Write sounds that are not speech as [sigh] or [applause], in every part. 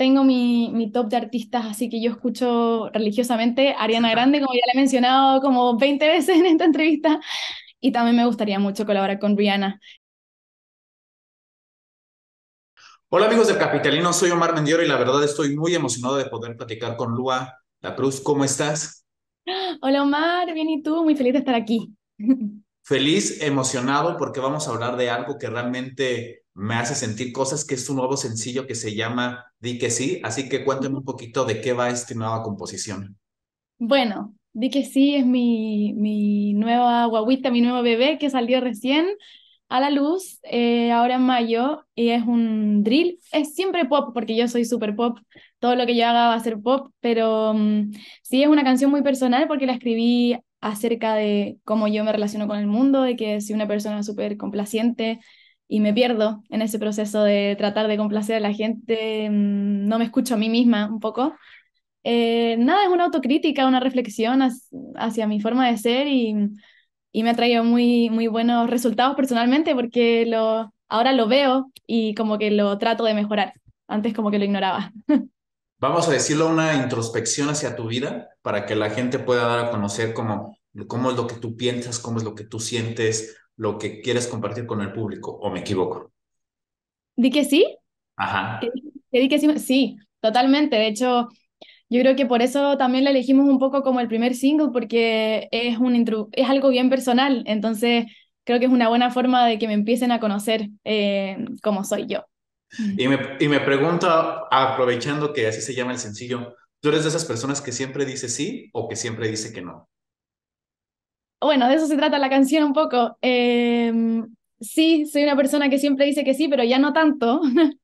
tengo mi, top de artistas, así que yo escucho religiosamente Ariana Grande, como ya le he mencionado como 20 veces en esta entrevista, y también me gustaría mucho colaborar con Rihanna. Hola amigos del Capitalino, soy Omar Mendioro y la verdad estoy muy emocionado de poder platicar con Lua La Cruz. ¿Cómo estás? [gasps] Hola Omar, bien y tú, muy feliz de estar aquí. [laughs] Feliz, emocionado porque vamos a hablar de algo que realmente me hace sentir cosas, que es un nuevo sencillo que se llama Di que sí, así que cuénteme un poquito de qué va esta nueva composición. Bueno, Di que sí es mi, mi nueva guaguita, mi nuevo bebé que salió recién a la luz, eh, ahora en mayo, y es un drill, es siempre pop, porque yo soy súper pop, todo lo que yo haga va a ser pop, pero mm, sí es una canción muy personal porque la escribí acerca de cómo yo me relaciono con el mundo, de que soy una persona súper complaciente, y me pierdo en ese proceso de tratar de complacer a la gente, mm, no me escucho a mí misma un poco. Eh, nada, es una autocrítica, una reflexión hacia mi forma de ser y, me ha traído muy, muy buenos resultados personalmente porque lo, ahora lo veo y como que lo trato de mejorar. Antes como que lo ignoraba. [laughs] Vamos a decirlo, una introspección hacia tu vida para que la gente pueda dar a conocer cómo, cómo es lo que tú piensas, cómo es lo que tú sientes, lo que quieres compartir con el público, ¿o me equivoco? ¿Di que sí? Ajá. di que sí? Sí, totalmente. De hecho, yo creo que por eso también la elegimos un poco como el primer single, porque es, un es algo bien personal. Entonces, creo que es una buena forma de que me empiecen a conocer eh, como soy yo. Y me, y me pregunto, aprovechando que así se llama el sencillo, ¿tú eres de esas personas que siempre dice sí o que siempre dice que no? bueno, de eso se trata la canción un poco. Em, sí, soy una persona que siempre dice que sí, pero ya no tanto. [laughs]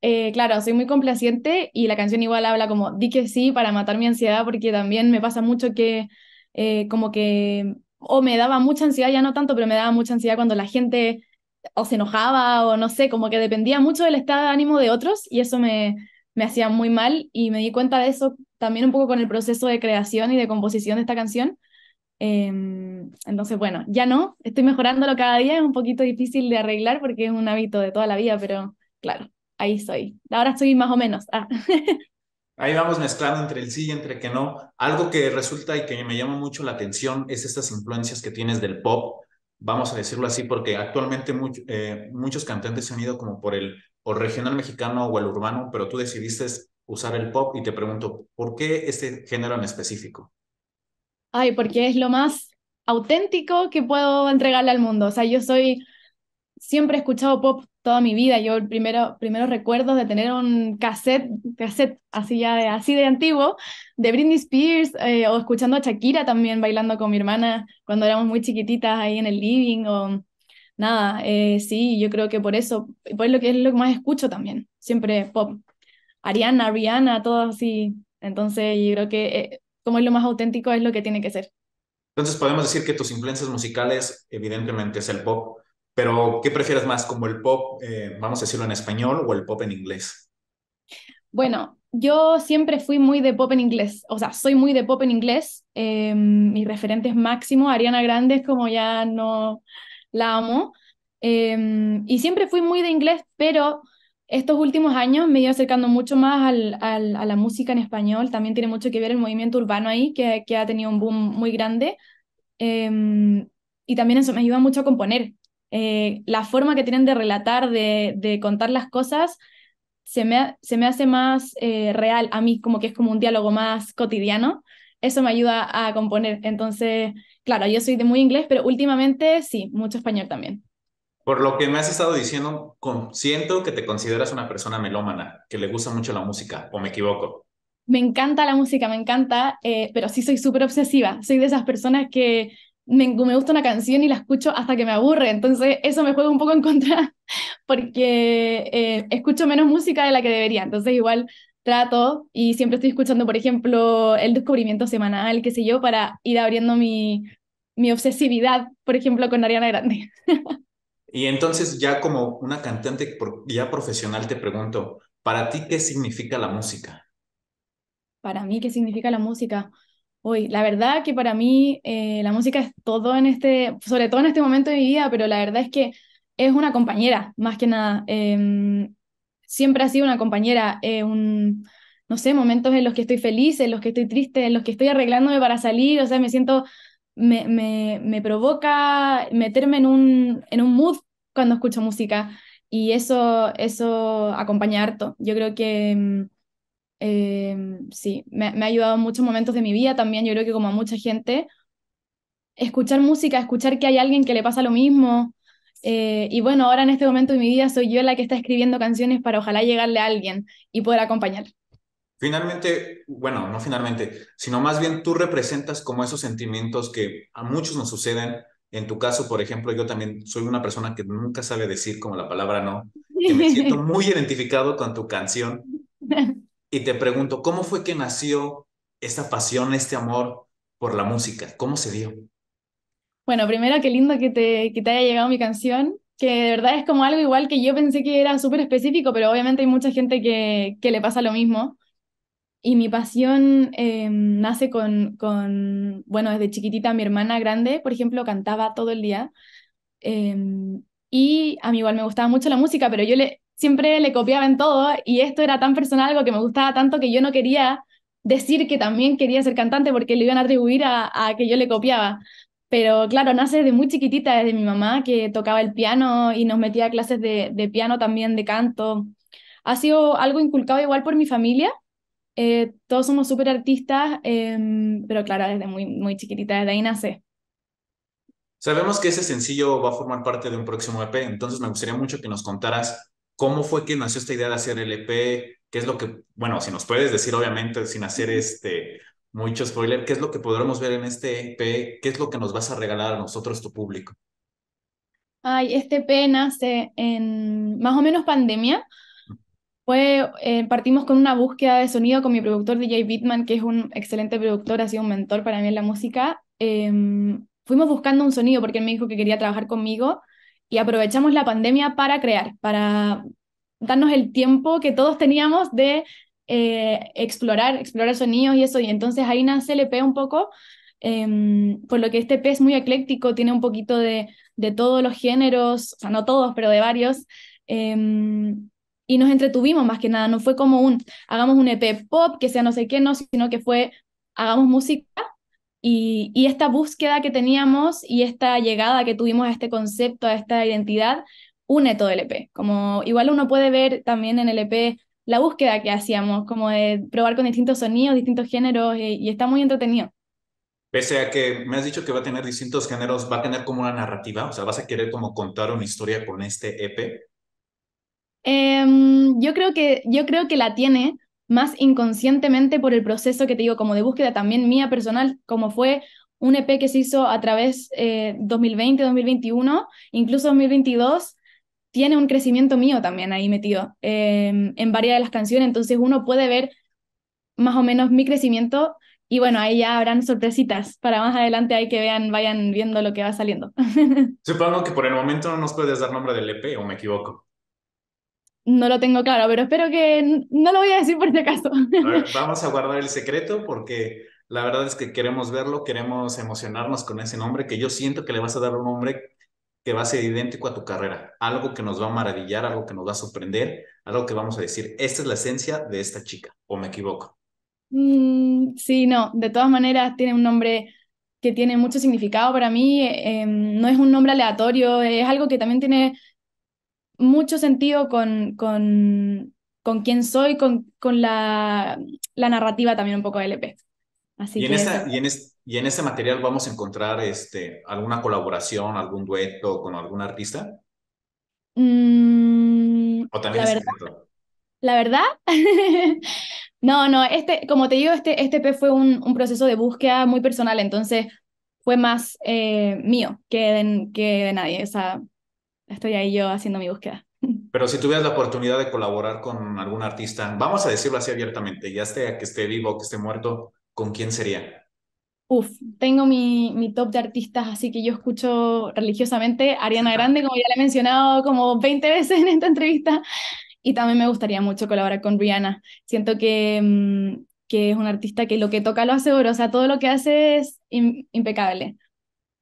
Eh, claro, soy muy complaciente y la canción igual habla como di que sí para matar mi ansiedad, porque también me pasa mucho que eh, como que o me daba mucha ansiedad, ya no tanto, pero me daba mucha ansiedad cuando la gente o se enojaba o no sé, como que dependía mucho del estado de ánimo de otros y eso me hacía muy mal y me di cuenta de eso también un poco con el proceso de creación y de composición de esta canción, Em, entonces, bueno, ya no, estoy mejorándolo cada día, es un poquito difícil de arreglar porque es un hábito de toda la vida, pero claro, ahí soy. Ahora estoy más o menos. Ah. [laughs] Ahí vamos mezclando entre el sí y entre que no. Algo que resulta y que me llama mucho la atención es estas influencias que tienes del pop, vamos a decirlo así, porque actualmente eh, muchos cantantes se han ido como por el o regional mexicano o el urbano, pero tú decidiste usar el pop y te pregunto, ¿por qué este género en específico? Ay, porque es lo más auténtico que puedo entregarle al mundo. O sea, yo soy, siempre he escuchado pop toda mi vida. Yo el primero, primeros recuerdos de tener un cassette, cassette así ya de, así de antiguo, de Britney Spears, eh, o escuchando a Shakira también bailando con mi hermana cuando éramos muy chiquititas ahí en el living, o nada, eh, sí, yo creo que por eso, por lo que es lo que más escucho también, siempre pop. Ariana, Rihanna, todo así. Entonces yo creo que eh, como es lo más auténtico, es lo que tiene que ser. Entonces podemos decir que tus influencias musicales evidentemente es el pop, pero ¿qué prefieres más, como el pop, eh, vamos a decirlo en español, o el pop en inglés? Bueno, yo siempre fui muy de pop en inglés, o sea, soy muy de pop en inglés. Em, mi referente es Máximo, Ariana Grande, como ya no la amo. Em, y siempre fui muy de inglés, pero estos últimos años me he ido acercando mucho más a la música en español. También tiene mucho que ver el movimiento urbano ahí, que, ha tenido un boom muy grande. Em, y también eso me ayuda mucho a componer. Eh, la forma que tienen de relatar, de, contar las cosas, se me, se me hace más eh, real a mí, como que es como un diálogo más cotidiano. Eso me ayuda a componer. Entonces, claro, yo soy de muy inglés, pero últimamente sí, mucho español también. Por lo que me has estado diciendo, con, siento que te consideras una persona melómana, que le gusta mucho la música, ¿o me equivoco? Me encanta la música, me encanta, eh, pero sí soy súper obsesiva. Soy de esas personas que me, gusta una canción y la escucho hasta que me aburre. Entonces eso me juega un poco en contra [laughs] porque eh, escucho menos música de la que debería. Entonces igual trato y siempre estoy escuchando, por ejemplo, el descubrimiento semanal, qué sé yo, para ir abriendo mi obsesividad, por ejemplo, con Ariana Grande. [laughs] Y entonces ya como una cantante ya profesional te pregunto, ¿para ti qué significa la música? Para mí, ¿qué significa la música? Uy, la verdad que para mí eh, la música es todo en este, sobre todo en este momento de mi vida, pero la verdad es que es una compañera, más que nada. Em, siempre ha sido una compañera, eh, un, no sé, momentos en los que estoy feliz, en los que estoy triste, en los que estoy arreglándome para salir, o sea, me siento me, provoca meterme en un, en un mood cuando escucho música y eso, eso acompaña harto. Yo creo que mm, em, sí, me, me, ha ayudado en muchos momentos de mi vida también, yo creo que como a mucha gente, escuchar música, escuchar que hay alguien que le pasa lo mismo. Eh, y bueno, ahora en este momento de mi vida soy yo la que está escribiendo canciones para ojalá llegarle a alguien y poder acompañar. Finalmente, bueno, no finalmente, sino más bien tú representas como esos sentimientos que a muchos nos suceden. En tu caso, por ejemplo, yo también soy una persona que nunca sabe decir como la palabra no, que me siento [laughs] muy identificado con tu canción. Y te pregunto, ¿cómo fue que nació esta pasión, este amor por la música? ¿Cómo se dio? Bueno, primero, qué lindo que te, que te haya llegado mi canción que de verdad es como algo igual que yo pensé que era súper específico, pero obviamente hay mucha gente que, que, le pasa lo mismo. Y mi pasión em, nace con, con, bueno, desde chiquitita mi hermana grande, por ejemplo, cantaba todo el día. Em, y a mí igual me gustaba mucho la música, pero yo le, siempre le copiaba en todo y esto era tan personal, algo que me gustaba tanto que yo no quería decir que también quería ser cantante porque le iban a atribuir a, que yo le copiaba. Pero claro, nace desde muy chiquitita, desde mi mamá que tocaba el piano y nos metía a clases de, de piano también, de canto. Ha sido algo inculcado igual por mi familia eh, todos somos súper artistas, em, pero claro, desde muy, muy chiquitita, desde ahí nace. Sabemos que ese sencillo va a formar parte de un próximo EP, entonces me gustaría mucho que nos contaras cómo fue que nació esta idea de hacer el EP, qué es lo que, bueno, si nos puedes decir obviamente sin hacer este mucho spoiler, qué es lo que podremos ver en este EP, qué es lo que nos vas a regalar a nosotros, tu público. Ay, este EP nace en más o menos pandemia, fue, eh, partimos con una búsqueda de sonido con mi productor DJ Bitman, que es un excelente productor, ha sido un mentor para mí en la música. Em, fuimos buscando un sonido porque él me dijo que quería trabajar conmigo y aprovechamos la pandemia para crear, para darnos el tiempo que todos teníamos de eh, explorar, explorar sonidos y eso. Y entonces ahí nace el EP un poco, em, por lo que este EP es muy ecléctico, tiene un poquito de, de todos los géneros, o sea, no todos, pero de varios. Eh, y nos entretuvimos más que nada, no fue como un, hagamos un EP pop, que sea no sé qué, no, sino que fue, hagamos música y, y esta búsqueda que teníamos y esta llegada que tuvimos a este concepto, a esta identidad, une todo el EP. Como igual uno puede ver también en el EP la búsqueda que hacíamos, como de probar con distintos sonidos, distintos géneros, y, eh, y, está muy entretenido. Pese a que me has dicho que va a tener distintos géneros, va a tener como una narrativa, o sea, vas a querer como contar una historia con este EP. Em, yo, creo que, yo creo que la tiene más inconscientemente por el proceso que te digo, como de búsqueda también mía personal, como fue un EP que se hizo a través eh, 2020, 2021, incluso 2022, tiene un crecimiento mío también ahí metido em, en varias de las canciones, entonces uno puede ver más o menos mi crecimiento y bueno, ahí ya habrán sorpresitas para más adelante, ahí que vean, vayan viendo lo que va saliendo. [laughs] Supongo que por el momento no nos puedes dar nombre del EP o me equivoco. No lo tengo claro, pero espero que no lo voy a decir por si acaso. [laughs] Vamos a guardar el secreto porque la verdad es que queremos verlo, queremos emocionarnos con ese nombre, que yo siento que le vas a dar un nombre que va a ser idéntico a tu carrera, algo que nos va a maravillar, algo que nos va a sorprender, algo que vamos a decir, esta es la esencia de esta chica, o me equivoco. Mm, sí, no, de todas maneras tiene un nombre que tiene mucho significado para mí, eh, em, no es un nombre aleatorio, es algo que también tiene mucho sentido con, con, con quién soy, con, con la, la, narrativa también un poco del EP. Así y, en y, en ese material vamos a encontrar este, alguna colaboración, algún dueto con algún artista. Mm, ¿O también la verdad, ¿La verdad? [laughs] no, no, este, como te digo, este, este EP fue un, un proceso de búsqueda muy personal, entonces fue más eh, mío que de, que de nadie. esa estoy ahí yo haciendo mi búsqueda. [laughs] Pero si tuvieras la oportunidad de colaborar con algún artista, vamos a decirlo así abiertamente, ya sea que esté vivo o que esté muerto, ¿con quién sería? Uf, tengo mi, mi top de artistas, así que yo escucho religiosamente Ariana Grande, como ya le he mencionado como 20 veces [laughs] en esta entrevista, y también me gustaría mucho colaborar con Rihanna. Siento que, mm, que es un artista que lo que toca lo hace oro, o sea, todo lo que hace es impecable.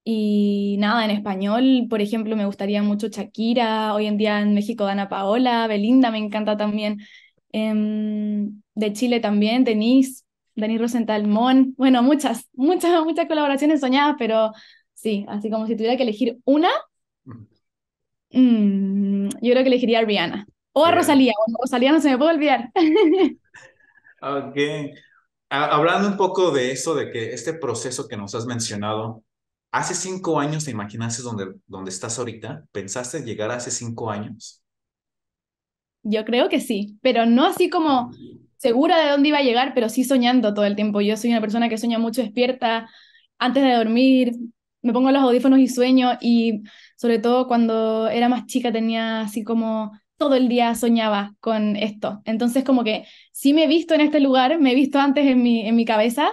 Y nada, en español, por ejemplo, me gustaría mucho Shakira, hoy en día en México Dana Paola, Belinda me encanta también, em, de Chile también, Denise, Denise Rosenthal, Mon, bueno, muchas, [laughs] muchas, muchas colaboraciones soñadas, pero sí, así como si tuviera que elegir una, mm. Mm, yo creo que elegiría a Rihanna, o a Rosalía, bueno, Rosalía no se me puede olvidar. [laughs] ok, Hablando un poco de eso, de que este proceso que nos has mencionado, hace cinco años te imaginaste dónde dónde estás ahorita? ¿Pensaste llegar hace cinco años? Yo creo que sí, pero no así como segura de dónde iba a llegar, pero sí soñando todo el tiempo. Yo soy una persona que sueña mucho despierta, antes de dormir, me pongo los audífonos y sueño y sobre todo cuando era más chica tenía así como todo el día soñaba con esto. Entonces como que sí me he visto en este lugar, me he visto antes en mi, en mi cabeza,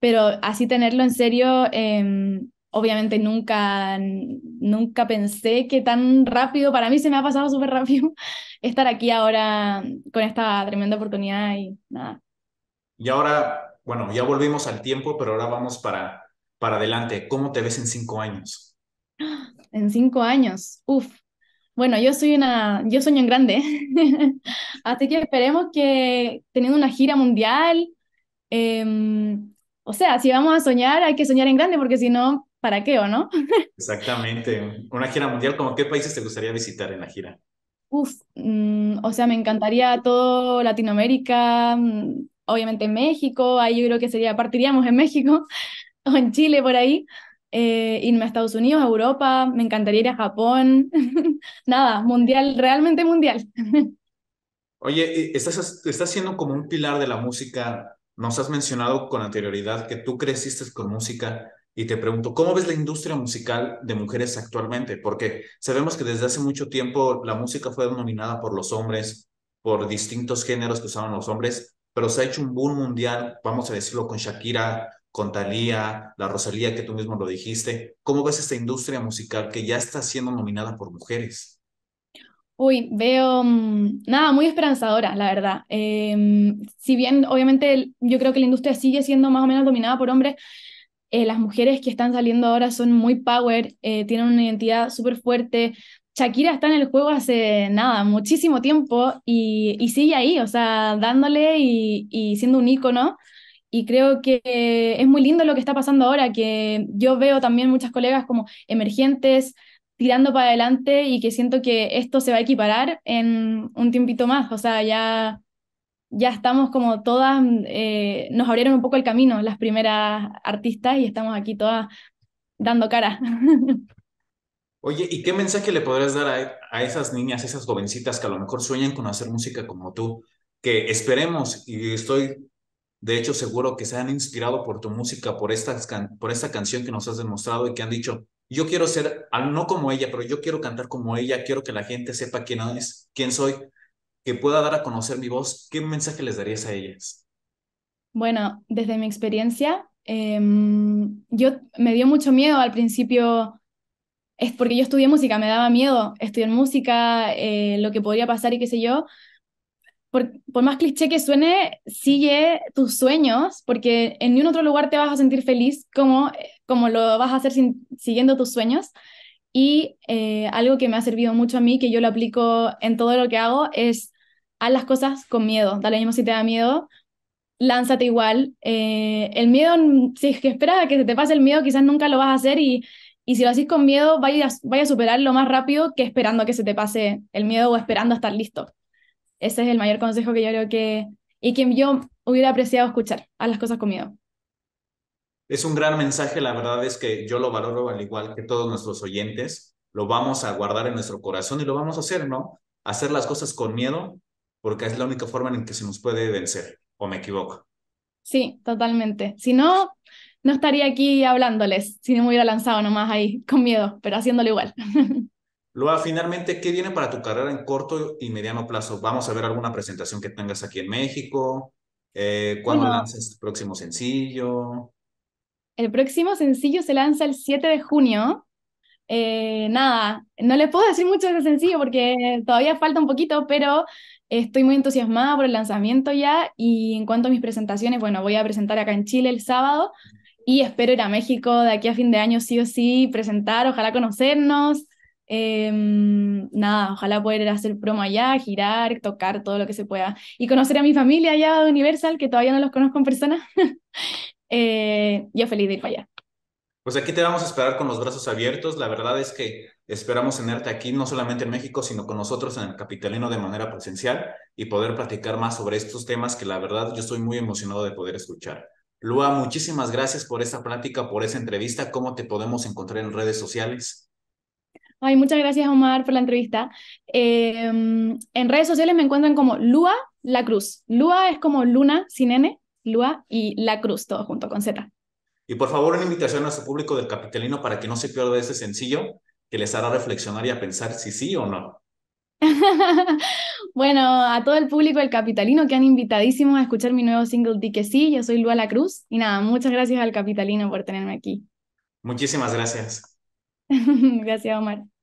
pero así tenerlo en serio em, obviamente nunca, nunca pensé que tan rápido, para mí se me ha pasado súper rápido [laughs] estar aquí ahora con esta tremenda oportunidad y nada. Y ahora, bueno, ya volvimos al tiempo, pero ahora vamos para, para adelante. ¿Cómo te ves en cinco años? [gasps] En cinco años, uff. Bueno, yo soy una, yo sueño en grande, [laughs] así que esperemos que teniendo una gira mundial, em, o sea, si vamos a soñar, hay que soñar en grande, porque si no, ¿para qué o no? Exactamente. Una gira mundial, ¿cómo qué países te gustaría visitar en la gira? Uf, mm, o sea, me encantaría todo Latinoamérica, mm, obviamente México, ahí yo creo que sería, partiríamos en México [laughs] o en Chile por ahí, eh, irme a Estados Unidos, a Europa, me encantaría ir a Japón, [laughs] nada, mundial, realmente mundial. [laughs] Oye, eh, estás, estás siendo como un pilar de la música, nos has mencionado con anterioridad que tú creciste con música, y te pregunto, ¿cómo ves la industria musical de mujeres actualmente? Porque sabemos que desde hace mucho tiempo la música fue dominada por los hombres, por distintos géneros que usaban los hombres, pero se ha hecho un boom mundial, vamos a decirlo, con Shakira, con Thalía, la Rosalía, que tú mismo lo dijiste. ¿Cómo ves esta industria musical que ya está siendo nominada por mujeres? Uy, veo mm, nada, muy esperanzadora, la verdad. Em, si bien, obviamente, yo creo que la industria sigue siendo más o menos dominada por hombres, eh, las mujeres que están saliendo ahora son muy power, eh, tienen una identidad súper fuerte. Shakira está en el juego hace nada, muchísimo tiempo y, sigue ahí, o sea, dándole y, y siendo un icono Y creo que es muy lindo lo que está pasando ahora, que yo veo también muchas colegas como emergentes, tirando para adelante y que siento que esto se va a equiparar en un tiempito más. O sea, ya ya estamos como todas, eh, nos abrieron un poco el camino las primeras artistas y estamos aquí todas dando cara. [laughs] Oye, ¿y qué mensaje le podrías dar a, esas niñas, esas jovencitas que a lo mejor sueñan con hacer música como tú? Que esperemos, y estoy de hecho seguro que se han inspirado por tu música, por esta, por esta canción que nos has demostrado y que han dicho, yo quiero ser, no como ella, pero yo quiero cantar como ella, quiero que la gente sepa quién es, quién soy que pueda dar a conocer mi voz, ¿qué mensaje les darías a ellas? Bueno, desde mi experiencia, em, yo me dio mucho miedo al principio, es porque yo estudié música, me daba miedo estudiar música, eh, lo que podría pasar y qué sé yo. Por, más cliché que suene, sigue tus sueños, porque en ningún otro lugar te vas a sentir feliz como, como lo vas a hacer siguiendo tus sueños. Y eh, algo que me ha servido mucho a mí, que yo lo aplico en todo lo que hago, es a las cosas con miedo. Dale mismo si te da miedo, lánzate igual. Eh, el miedo, si es que esperas a que se te pase el miedo, quizás nunca lo vas a hacer y, y si lo haces con miedo, vaya, vaya a superarlo más rápido que esperando a que se te pase el miedo o esperando a estar listo. Ese es el mayor consejo que yo creo que, y que yo hubiera apreciado escuchar, a las cosas con miedo es un gran mensaje, la verdad es que yo lo valoro al igual que todos nuestros oyentes, lo vamos a guardar en nuestro corazón y lo vamos a hacer, ¿no? Hacer las cosas con miedo porque es la única forma en que se nos puede vencer, o me equivoco. Sí, totalmente. Si no, no estaría aquí hablándoles, si no me hubiera lanzado nomás ahí con miedo, pero haciéndolo igual. [laughs] Lua, finalmente, ¿qué viene para tu carrera en corto y mediano plazo? ¿Vamos a ver alguna presentación que tengas aquí en México? Eh, ¿Cuándo lanzas próximo sencillo? El próximo sencillo se lanza el 7 de junio. Eh, nada, no les puedo decir mucho de ese sencillo porque todavía falta un poquito, pero estoy muy entusiasmada por el lanzamiento ya y en cuanto a mis presentaciones, bueno, voy a presentar acá en Chile el sábado y espero ir a México de aquí a fin de año sí o sí, presentar, ojalá conocernos. Em, nada, ojalá poder hacer promo allá, girar, tocar todo lo que se pueda y conocer a mi familia allá de Universal, que todavía no los conozco en persona. [laughs] Eh, yo feliz de ir para allá. Pues aquí te vamos a esperar con los brazos abiertos. La verdad es que esperamos tenerte aquí, no solamente en México, sino con nosotros en el Capitalino de manera presencial y poder platicar más sobre estos temas que la verdad yo estoy muy emocionado de poder escuchar. Lua, muchísimas gracias por esta plática, por esa entrevista. ¿Cómo te podemos encontrar en redes sociales? Ay, muchas gracias, Omar, por la entrevista. Em, en redes sociales me encuentran como Lua La Cruz. Lua es como Luna sin N Lua y La Cruz, todo junto con Z. Y por favor, una invitación a su público del capitalino para que no se pierda ese sencillo que les hará reflexionar y a pensar si sí o no. [laughs] bueno, a todo el público del capitalino que han invitadísimo a escuchar mi nuevo single Di que sí, yo soy Lua La Cruz y nada, muchas gracias al capitalino por tenerme aquí. Muchísimas gracias. [laughs] gracias, Omar.